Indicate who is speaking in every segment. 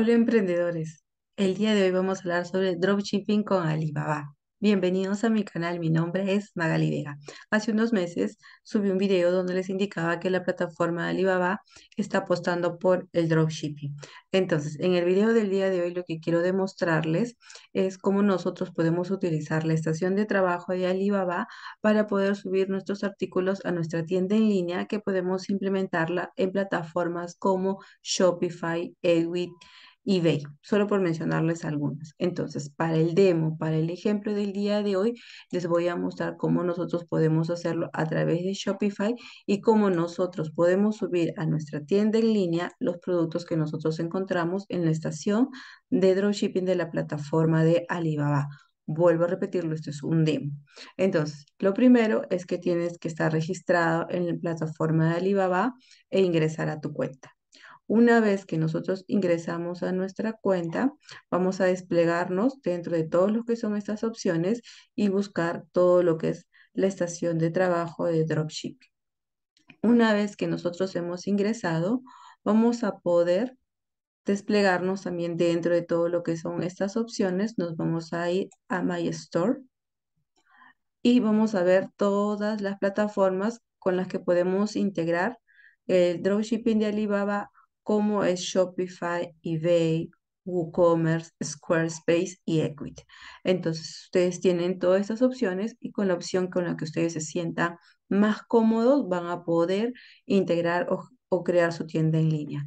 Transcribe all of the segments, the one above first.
Speaker 1: Hola emprendedores, el día de hoy vamos a hablar sobre dropshipping con Alibaba. Bienvenidos a mi canal, mi nombre es Magali Vega. Hace unos meses subí un video donde les indicaba que la plataforma Alibaba está apostando por el dropshipping. Entonces, en el video del día de hoy lo que quiero demostrarles es cómo nosotros podemos utilizar la estación de trabajo de Alibaba para poder subir nuestros artículos a nuestra tienda en línea que podemos implementarla en plataformas como Shopify, Edwin, eBay, solo por mencionarles algunas. Entonces, para el demo, para el ejemplo del día de hoy, les voy a mostrar cómo nosotros podemos hacerlo a través de Shopify y cómo nosotros podemos subir a nuestra tienda en línea los productos que nosotros encontramos en la estación de dropshipping de la plataforma de Alibaba. Vuelvo a repetirlo, esto es un demo. Entonces, lo primero es que tienes que estar registrado en la plataforma de Alibaba e ingresar a tu cuenta. Una vez que nosotros ingresamos a nuestra cuenta, vamos a desplegarnos dentro de todo lo que son estas opciones y buscar todo lo que es la estación de trabajo de Dropship. Una vez que nosotros hemos ingresado, vamos a poder desplegarnos también dentro de todo lo que son estas opciones. Nos vamos a ir a My Store y vamos a ver todas las plataformas con las que podemos integrar el dropshipping de Alibaba como es Shopify, eBay, WooCommerce, Squarespace y Equity. Entonces, ustedes tienen todas estas opciones y con la opción con la que ustedes se sientan más cómodos van a poder integrar o, crear su tienda en línea.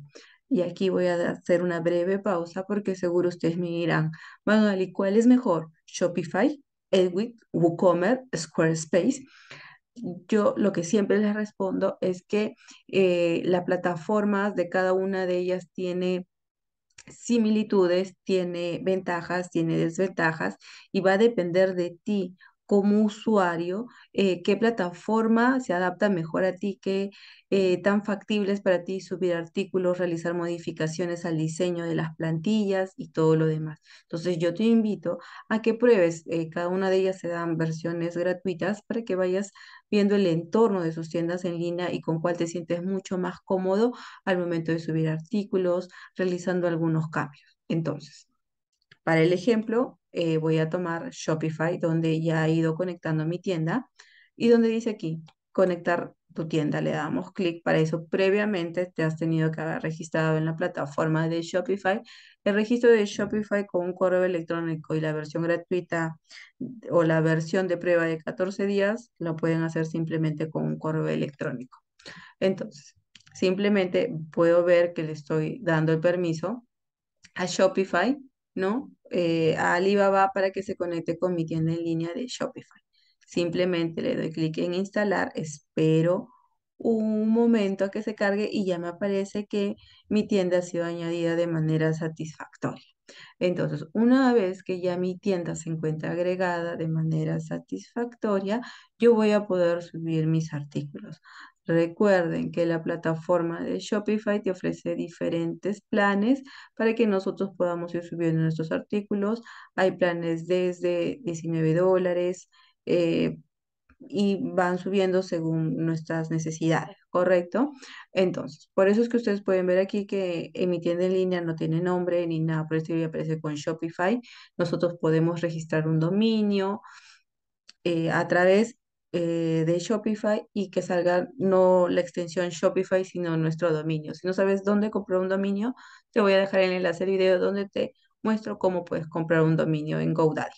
Speaker 1: Y aquí voy a hacer una breve pausa porque seguro ustedes me dirán, y ¿cuál es mejor? ¿Shopify, Edwin, WooCommerce, Squarespace? yo lo que siempre les respondo es que eh, la plataforma de cada una de ellas tiene similitudes, tiene ventajas, tiene desventajas y va a depender de ti como usuario, eh, qué plataforma se adapta mejor a ti, qué eh, tan factibles para ti subir artículos, realizar modificaciones al diseño de las plantillas y todo lo demás. Entonces yo te invito a que pruebes, eh, cada una de ellas se dan versiones gratuitas para que vayas viendo el entorno de sus tiendas en línea y con cuál te sientes mucho más cómodo al momento de subir artículos, realizando algunos cambios. Entonces, para el ejemplo, eh, voy a tomar Shopify, donde ya he ido conectando mi tienda y donde dice aquí, conectar tu tienda. Le damos clic para eso. Previamente te has tenido que haber registrado en la plataforma de Shopify. El registro de Shopify con un correo electrónico y la versión gratuita o la versión de prueba de 14 días lo pueden hacer simplemente con un correo electrónico. Entonces, simplemente puedo ver que le estoy dando el permiso a Shopify ¿no? Eh, Alibaba para que se conecte con mi tienda en línea de Shopify. Simplemente le doy clic en instalar, espero un momento a que se cargue y ya me aparece que mi tienda ha sido añadida de manera satisfactoria. Entonces, una vez que ya mi tienda se encuentra agregada de manera satisfactoria, yo voy a poder subir mis artículos. Recuerden que la plataforma de Shopify te ofrece diferentes planes para que nosotros podamos ir subiendo nuestros artículos. Hay planes desde 19 dólares eh, y van subiendo según nuestras necesidades, ¿correcto? Entonces, por eso es que ustedes pueden ver aquí que mi tienda en línea no tiene nombre ni nada por voy aparece con Shopify. Nosotros podemos registrar un dominio eh, a través eh, de Shopify y que salga no la extensión Shopify, sino nuestro dominio. Si no sabes dónde comprar un dominio, te voy a dejar el enlace del video donde te muestro cómo puedes comprar un dominio en GoDaddy.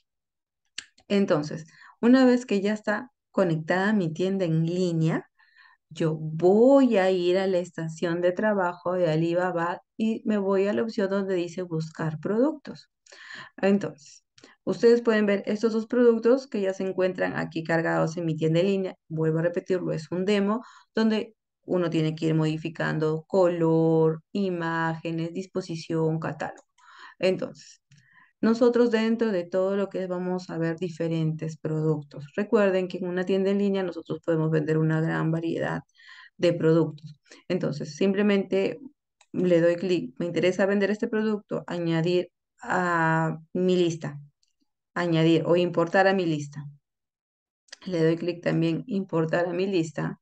Speaker 1: Entonces, una vez que ya está conectada mi tienda en línea, yo voy a ir a la estación de trabajo de Alibaba y me voy a la opción donde dice buscar productos. Entonces, Ustedes pueden ver estos dos productos que ya se encuentran aquí cargados en mi tienda en línea. Vuelvo a repetirlo, es un demo donde uno tiene que ir modificando color, imágenes, disposición, catálogo. Entonces, nosotros dentro de todo lo que vamos a ver diferentes productos. Recuerden que en una tienda en línea nosotros podemos vender una gran variedad de productos. Entonces, simplemente le doy clic, me interesa vender este producto, añadir a mi lista añadir o importar a mi lista. Le doy clic también importar a mi lista,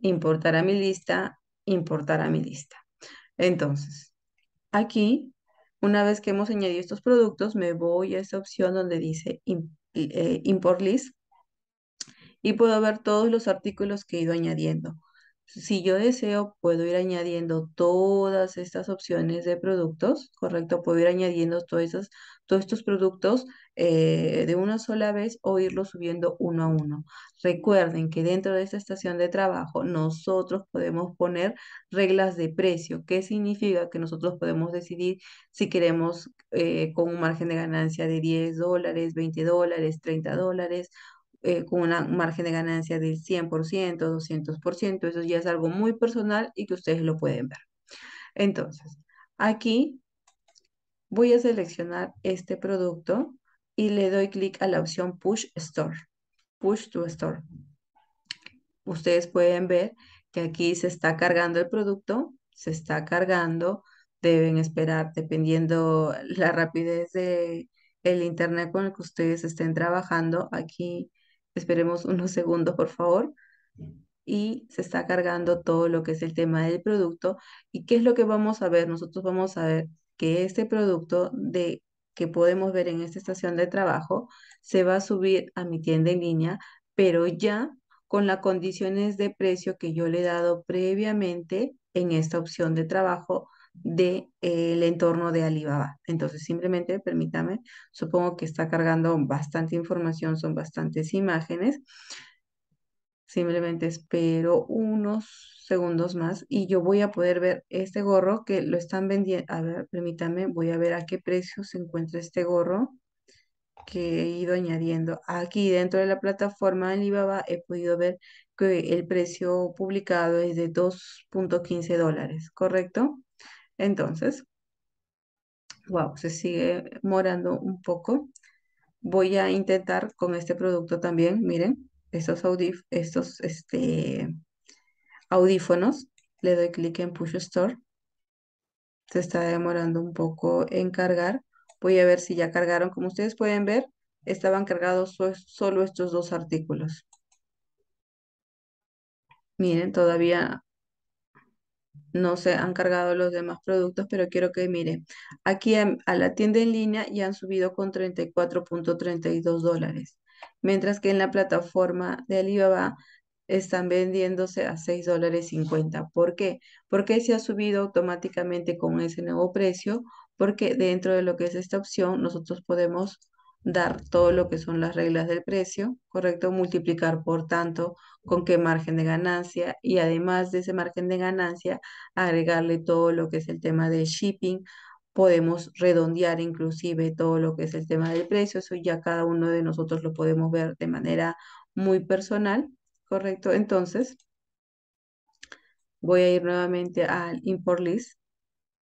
Speaker 1: importar a mi lista, importar a mi lista. Entonces, aquí, una vez que hemos añadido estos productos, me voy a esta opción donde dice eh, import list y puedo ver todos los artículos que he ido añadiendo. Si yo deseo, puedo ir añadiendo todas estas opciones de productos, ¿correcto? Puedo ir añadiendo todos estos productos eh, de una sola vez o irlos subiendo uno a uno. Recuerden que dentro de esta estación de trabajo nosotros podemos poner reglas de precio. ¿Qué significa? Que nosotros podemos decidir si queremos eh, con un margen de ganancia de 10 dólares, 20 dólares, 30 dólares eh, con un margen de ganancia del 100%, 200%. Eso ya es algo muy personal y que ustedes lo pueden ver. Entonces, aquí voy a seleccionar este producto y le doy clic a la opción Push Store. Push to Store. Ustedes pueden ver que aquí se está cargando el producto, se está cargando, deben esperar dependiendo la rapidez de el internet con el que ustedes estén trabajando. Aquí Esperemos unos segundos, por favor. Y se está cargando todo lo que es el tema del producto. ¿Y qué es lo que vamos a ver? Nosotros vamos a ver que este producto de, que podemos ver en esta estación de trabajo se va a subir a mi tienda en línea, pero ya con las condiciones de precio que yo le he dado previamente en esta opción de trabajo del eh, entorno de Alibaba. Entonces, simplemente permítame, supongo que está cargando bastante información, son bastantes imágenes. Simplemente espero unos segundos más y yo voy a poder ver este gorro que lo están vendiendo. A ver, permítame, voy a ver a qué precio se encuentra este gorro que he ido añadiendo. Aquí dentro de la plataforma Alibaba he podido ver que el precio publicado es de 2.15 dólares, ¿correcto? Entonces, wow, se sigue demorando un poco. Voy a intentar con este producto también, miren, estos, estos este, audífonos. Le doy clic en Push Store. Se está demorando un poco en cargar. Voy a ver si ya cargaron. Como ustedes pueden ver, estaban cargados solo estos dos artículos. Miren, todavía no se han cargado los demás productos, pero quiero que mire Aquí a, la tienda en línea ya han subido con 34.32 dólares, mientras que en la plataforma de Alibaba están vendiéndose a 6.50 dólares ¿Por qué? Porque se ha subido automáticamente con ese nuevo precio, porque dentro de lo que es esta opción nosotros podemos dar todo lo que son las reglas del precio, ¿correcto? Multiplicar, por tanto, con qué margen de ganancia y además de ese margen de ganancia, agregarle todo lo que es el tema del shipping. Podemos redondear inclusive todo lo que es el tema del precio, eso ya cada uno de nosotros lo podemos ver de manera muy personal, ¿correcto? Entonces, voy a ir nuevamente al import list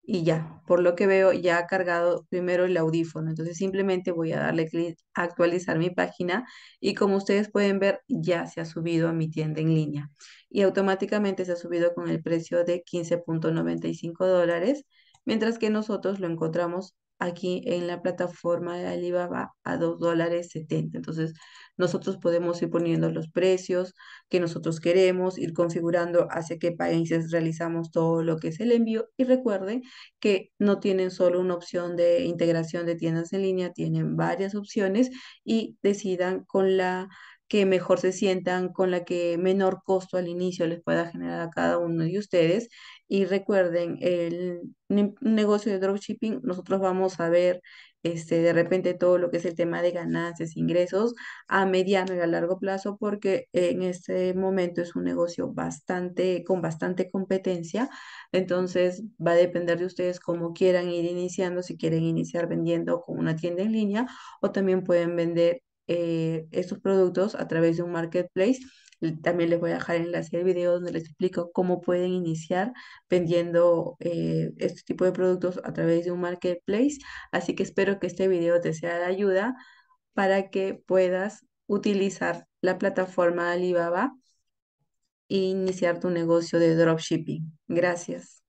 Speaker 1: y ya, por lo que veo ya ha cargado primero el audífono, entonces simplemente voy a darle clic a actualizar mi página y como ustedes pueden ver ya se ha subido a mi tienda en línea y automáticamente se ha subido con el precio de 15.95 dólares, mientras que nosotros lo encontramos aquí en la plataforma de Alibaba a $2.70. dólares 70. Entonces, nosotros podemos ir poniendo los precios que nosotros queremos, ir configurando hacia qué países realizamos todo lo que es el envío. Y recuerden que no tienen solo una opción de integración de tiendas en línea, tienen varias opciones y decidan con la que mejor se sientan, con la que menor costo al inicio les pueda generar a cada uno de ustedes. Y recuerden, el negocio de dropshipping, nosotros vamos a ver este, de repente todo lo que es el tema de ganancias, ingresos a mediano y a largo plazo, porque en este momento es un negocio bastante, con bastante competencia. Entonces va a depender de ustedes cómo quieran ir iniciando, si quieren iniciar vendiendo con una tienda en línea o también pueden vender eh, estos productos a través de un marketplace. También les voy a dejar el enlace del video donde les explico cómo pueden iniciar vendiendo eh, este tipo de productos a través de un marketplace. Así que espero que este video te sea de ayuda para que puedas utilizar la plataforma Alibaba e iniciar tu negocio de dropshipping. Gracias.